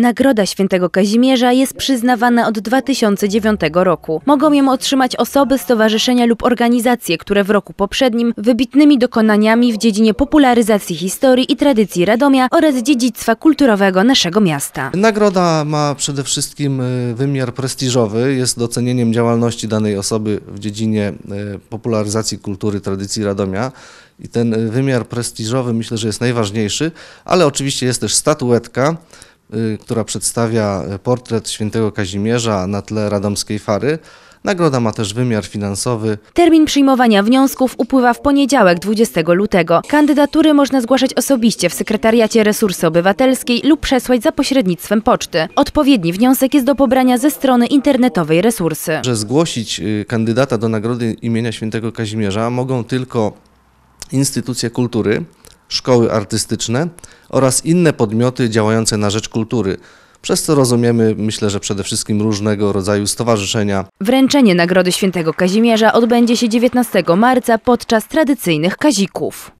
Nagroda Świętego Kazimierza jest przyznawana od 2009 roku. Mogą ją otrzymać osoby, stowarzyszenia lub organizacje, które w roku poprzednim wybitnymi dokonaniami w dziedzinie popularyzacji historii i tradycji Radomia oraz dziedzictwa kulturowego naszego miasta. Nagroda ma przede wszystkim y, wymiar prestiżowy, jest docenieniem działalności danej osoby w dziedzinie y, popularyzacji kultury, tradycji Radomia. I ten y, wymiar prestiżowy myślę, że jest najważniejszy, ale oczywiście jest też statuetka, Y, która przedstawia e, portret świętego Kazimierza na tle radomskiej fary. Nagroda ma też wymiar finansowy. Termin przyjmowania wniosków upływa w poniedziałek 20 lutego. Kandydatury można zgłaszać osobiście w Sekretariacie Resursy Obywatelskiej lub przesłać za pośrednictwem poczty. Odpowiedni wniosek jest do pobrania ze strony internetowej Resursy. Że zgłosić y, kandydata do Nagrody imienia Świętego Kazimierza mogą tylko instytucje kultury, szkoły artystyczne oraz inne podmioty działające na rzecz kultury. Przez co rozumiemy, myślę, że przede wszystkim różnego rodzaju stowarzyszenia. Wręczenie Nagrody Świętego Kazimierza odbędzie się 19 marca podczas tradycyjnych kazików.